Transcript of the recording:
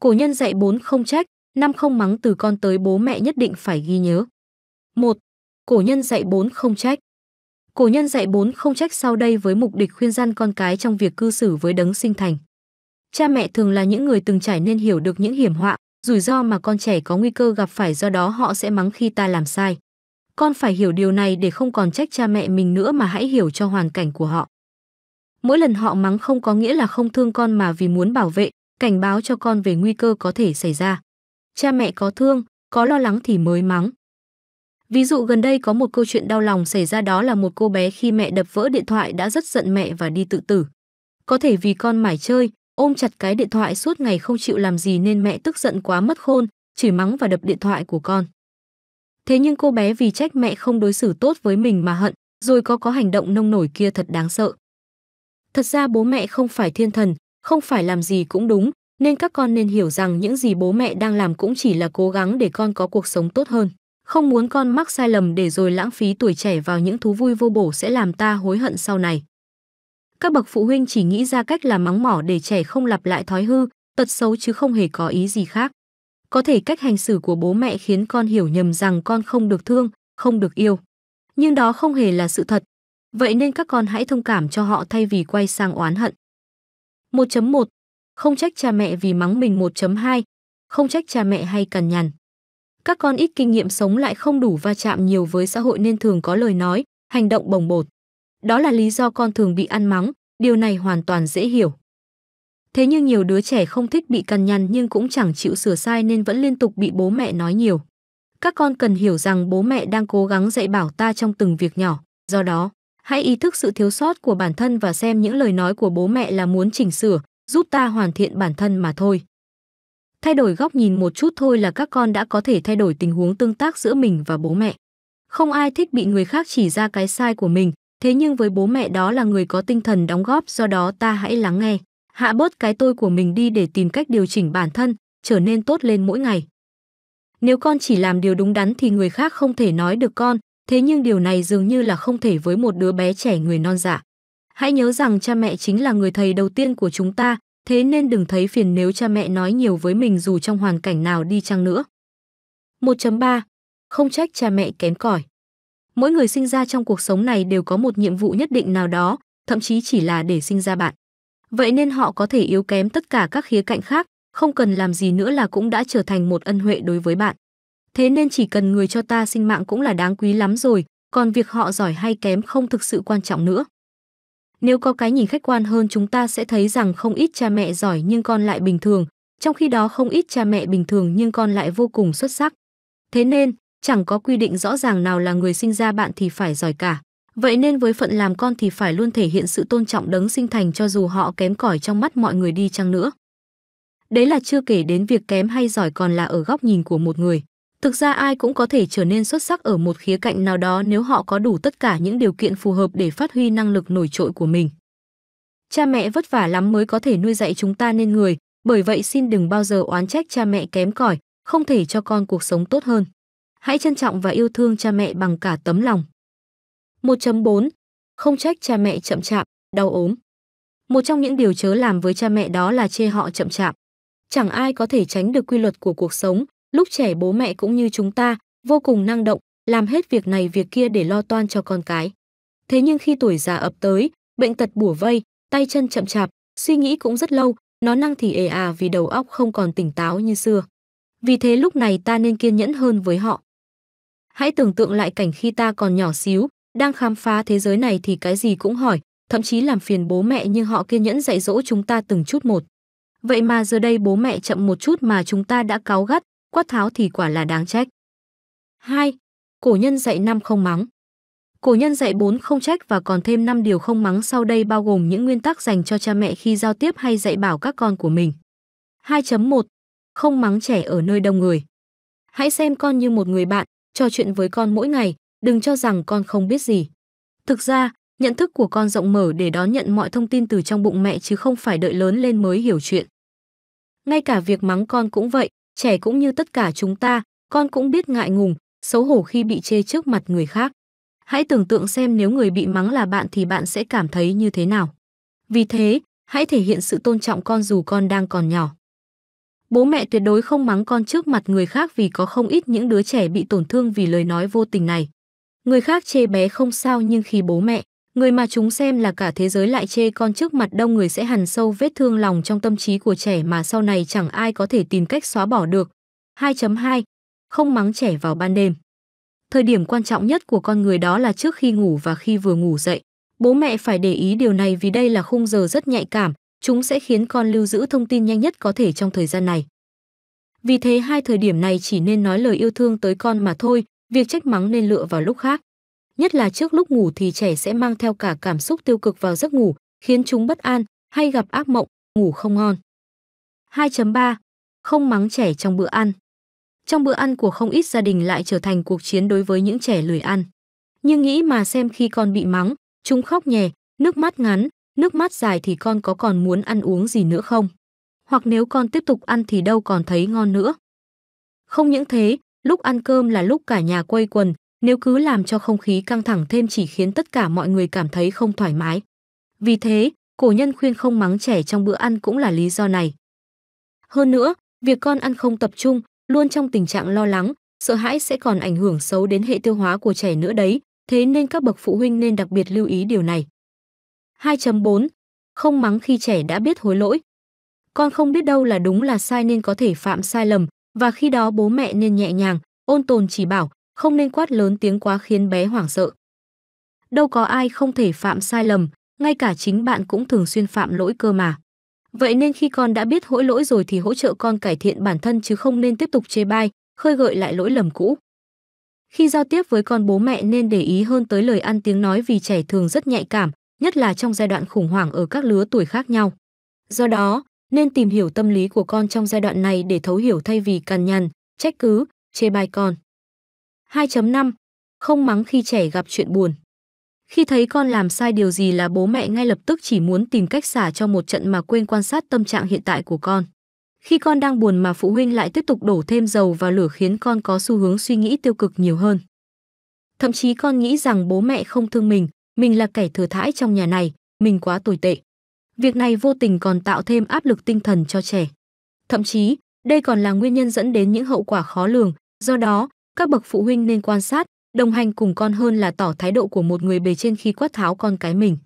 Cổ nhân dạy bốn không trách, năm không mắng từ con tới bố mẹ nhất định phải ghi nhớ. một Cổ nhân dạy bốn không trách. Cổ nhân dạy bốn không trách sau đây với mục đích khuyên gian con cái trong việc cư xử với đấng sinh thành. Cha mẹ thường là những người từng trải nên hiểu được những hiểm họa, rủi ro mà con trẻ có nguy cơ gặp phải do đó họ sẽ mắng khi ta làm sai. Con phải hiểu điều này để không còn trách cha mẹ mình nữa mà hãy hiểu cho hoàn cảnh của họ. Mỗi lần họ mắng không có nghĩa là không thương con mà vì muốn bảo vệ, cảnh báo cho con về nguy cơ có thể xảy ra. Cha mẹ có thương, có lo lắng thì mới mắng. Ví dụ gần đây có một câu chuyện đau lòng xảy ra đó là một cô bé khi mẹ đập vỡ điện thoại đã rất giận mẹ và đi tự tử. Có thể vì con mải chơi, ôm chặt cái điện thoại suốt ngày không chịu làm gì nên mẹ tức giận quá mất khôn, chửi mắng và đập điện thoại của con. Thế nhưng cô bé vì trách mẹ không đối xử tốt với mình mà hận, rồi có có hành động nông nổi kia thật đáng sợ. Thật ra bố mẹ không phải thiên thần, không phải làm gì cũng đúng, nên các con nên hiểu rằng những gì bố mẹ đang làm cũng chỉ là cố gắng để con có cuộc sống tốt hơn. Không muốn con mắc sai lầm để rồi lãng phí tuổi trẻ vào những thú vui vô bổ sẽ làm ta hối hận sau này. Các bậc phụ huynh chỉ nghĩ ra cách là mắng mỏ để trẻ không lặp lại thói hư, tật xấu chứ không hề có ý gì khác. Có thể cách hành xử của bố mẹ khiến con hiểu nhầm rằng con không được thương, không được yêu. Nhưng đó không hề là sự thật. Vậy nên các con hãy thông cảm cho họ thay vì quay sang oán hận. 1.1 Không trách cha mẹ vì mắng mình 1.2 Không trách cha mẹ hay cằn nhằn Các con ít kinh nghiệm sống lại không đủ va chạm nhiều với xã hội nên thường có lời nói, hành động bồng bột. Đó là lý do con thường bị ăn mắng, điều này hoàn toàn dễ hiểu. Thế nhưng nhiều đứa trẻ không thích bị cằn nhằn nhưng cũng chẳng chịu sửa sai nên vẫn liên tục bị bố mẹ nói nhiều. Các con cần hiểu rằng bố mẹ đang cố gắng dạy bảo ta trong từng việc nhỏ, do đó hãy ý thức sự thiếu sót của bản thân và xem những lời nói của bố mẹ là muốn chỉnh sửa, giúp ta hoàn thiện bản thân mà thôi. Thay đổi góc nhìn một chút thôi là các con đã có thể thay đổi tình huống tương tác giữa mình và bố mẹ. Không ai thích bị người khác chỉ ra cái sai của mình, thế nhưng với bố mẹ đó là người có tinh thần đóng góp do đó ta hãy lắng nghe, hạ bớt cái tôi của mình đi để tìm cách điều chỉnh bản thân, trở nên tốt lên mỗi ngày. Nếu con chỉ làm điều đúng đắn thì người khác không thể nói được con, Thế nhưng điều này dường như là không thể với một đứa bé trẻ người non dạ. Hãy nhớ rằng cha mẹ chính là người thầy đầu tiên của chúng ta, thế nên đừng thấy phiền nếu cha mẹ nói nhiều với mình dù trong hoàn cảnh nào đi chăng nữa. 1.3. Không trách cha mẹ kém cỏi. Mỗi người sinh ra trong cuộc sống này đều có một nhiệm vụ nhất định nào đó, thậm chí chỉ là để sinh ra bạn. Vậy nên họ có thể yếu kém tất cả các khía cạnh khác, không cần làm gì nữa là cũng đã trở thành một ân huệ đối với bạn thế nên chỉ cần người cho ta sinh mạng cũng là đáng quý lắm rồi, còn việc họ giỏi hay kém không thực sự quan trọng nữa. Nếu có cái nhìn khách quan hơn chúng ta sẽ thấy rằng không ít cha mẹ giỏi nhưng con lại bình thường, trong khi đó không ít cha mẹ bình thường nhưng con lại vô cùng xuất sắc. Thế nên, chẳng có quy định rõ ràng nào là người sinh ra bạn thì phải giỏi cả. Vậy nên với phận làm con thì phải luôn thể hiện sự tôn trọng đấng sinh thành cho dù họ kém cỏi trong mắt mọi người đi chăng nữa. Đấy là chưa kể đến việc kém hay giỏi còn là ở góc nhìn của một người. Thực ra ai cũng có thể trở nên xuất sắc ở một khía cạnh nào đó nếu họ có đủ tất cả những điều kiện phù hợp để phát huy năng lực nổi trội của mình. Cha mẹ vất vả lắm mới có thể nuôi dạy chúng ta nên người, bởi vậy xin đừng bao giờ oán trách cha mẹ kém cỏi, không thể cho con cuộc sống tốt hơn. Hãy trân trọng và yêu thương cha mẹ bằng cả tấm lòng. 1.4. Không trách cha mẹ chậm chạp, đau ốm. Một trong những điều chớ làm với cha mẹ đó là chê họ chậm chạp. Chẳng ai có thể tránh được quy luật của cuộc sống, lúc trẻ bố mẹ cũng như chúng ta, vô cùng năng động, làm hết việc này việc kia để lo toan cho con cái. Thế nhưng khi tuổi già ập tới, bệnh tật bủa vây, tay chân chậm chạp, suy nghĩ cũng rất lâu, nó năng thì ề à vì đầu óc không còn tỉnh táo như xưa. Vì thế lúc này ta nên kiên nhẫn hơn với họ. Hãy tưởng tượng lại cảnh khi ta còn nhỏ xíu, đang khám phá thế giới này thì cái gì cũng hỏi, thậm chí làm phiền bố mẹ nhưng họ kiên nhẫn dạy dỗ chúng ta từng chút một. Vậy mà giờ đây bố mẹ chậm một chút mà chúng ta đã cáo gắt, quát tháo thì quả là đáng trách. 2. Cổ nhân dạy năm không mắng. Cổ nhân dạy bốn không trách và còn thêm năm điều không mắng sau đây bao gồm những nguyên tắc dành cho cha mẹ khi giao tiếp hay dạy bảo các con của mình. 2.1. Không mắng trẻ ở nơi đông người. Hãy xem con như một người bạn, trò chuyện với con mỗi ngày, đừng cho rằng con không biết gì. Thực ra, nhận thức của con rộng mở để đón nhận mọi thông tin từ trong bụng mẹ chứ không phải đợi lớn lên mới hiểu chuyện. Ngay cả việc mắng con cũng vậy, trẻ cũng như tất cả chúng ta, con cũng biết ngại ngùng, xấu hổ khi bị chê trước mặt người khác. Hãy tưởng tượng xem nếu người bị mắng là bạn thì bạn sẽ cảm thấy như thế nào. Vì thế, hãy thể hiện sự tôn trọng con dù con đang còn nhỏ. Bố mẹ tuyệt đối không mắng con trước mặt người khác vì có không ít những đứa trẻ bị tổn thương vì lời nói vô tình này. Người khác chê bé không sao nhưng khi bố mẹ, Người mà chúng xem là cả thế giới lại chê con trước mặt đông người sẽ hằn sâu vết thương lòng trong tâm trí của trẻ mà sau này chẳng ai có thể tìm cách xóa bỏ được. 2.2. Không mắng trẻ vào ban đêm. Thời điểm quan trọng nhất của con người đó là trước khi ngủ và khi vừa ngủ dậy. Bố mẹ phải để ý điều này vì đây là khung giờ rất nhạy cảm, chúng sẽ khiến con lưu giữ thông tin nhanh nhất có thể trong thời gian này. Vì thế hai thời điểm này chỉ nên nói lời yêu thương tới con mà thôi, việc trách mắng nên lựa vào lúc khác nhất là trước lúc ngủ thì trẻ sẽ mang theo cả cảm xúc tiêu cực vào giấc ngủ, khiến chúng bất an hay gặp ác mộng, ngủ không ngon. 2.3. Không mắng trẻ trong bữa ăn. Trong bữa ăn của không ít gia đình lại trở thành cuộc chiến đối với những trẻ lười ăn. Nhưng nghĩ mà xem khi con bị mắng, chúng khóc nhè, nước mắt ngắn, nước mắt dài thì con có còn muốn ăn uống gì nữa không? Hoặc nếu con tiếp tục ăn thì đâu còn thấy ngon nữa. Không những thế, lúc ăn cơm là lúc cả nhà quây quần, nếu cứ làm cho không khí căng thẳng thêm chỉ khiến tất cả mọi người cảm thấy không thoải mái. Vì thế, cổ nhân khuyên không mắng trẻ trong bữa ăn cũng là lý do này. Hơn nữa, việc con ăn không tập trung, luôn trong tình trạng lo lắng, sợ hãi sẽ còn ảnh hưởng xấu đến hệ tiêu hóa của trẻ nữa đấy, thế nên các bậc phụ huynh nên đặc biệt lưu ý điều này. 2.4. Không mắng khi trẻ đã biết hối lỗi. Con không biết đâu là đúng là sai nên có thể phạm sai lầm, và khi đó bố mẹ nên nhẹ nhàng, ôn tồn chỉ bảo, không nên quát lớn tiếng quá khiến bé hoảng sợ. Đâu có ai không thể phạm sai lầm, ngay cả chính bạn cũng thường xuyên phạm lỗi cơ mà. Vậy nên khi con đã biết hỗi lỗi rồi thì hỗ trợ con cải thiện bản thân chứ không nên tiếp tục chê bai, khơi gợi lại lỗi lầm cũ. Khi giao tiếp với con bố mẹ nên để ý hơn tới lời ăn tiếng nói vì trẻ thường rất nhạy cảm, nhất là trong giai đoạn khủng hoảng ở các lứa tuổi khác nhau. Do đó, nên tìm hiểu tâm lý của con trong giai đoạn này để thấu hiểu thay vì cằn nhằn, trách cứ, chê bai con. 2.5. Không mắng khi trẻ gặp chuyện buồn. Khi thấy con làm sai điều gì là bố mẹ ngay lập tức chỉ muốn tìm cách xả cho một trận mà quên quan sát tâm trạng hiện tại của con. Khi con đang buồn mà phụ huynh lại tiếp tục đổ thêm dầu vào lửa khiến con có xu hướng suy nghĩ tiêu cực nhiều hơn. Thậm chí con nghĩ rằng bố mẹ không thương mình, mình là kẻ thừa thãi trong nhà này, mình quá tồi tệ. Việc này vô tình còn tạo thêm áp lực tinh thần cho trẻ. Thậm chí, đây còn là nguyên nhân dẫn đến những hậu quả khó lường, do đó, các bậc phụ huynh nên quan sát, đồng hành cùng con hơn là tỏ thái độ của một người bề trên khi quát tháo con cái mình.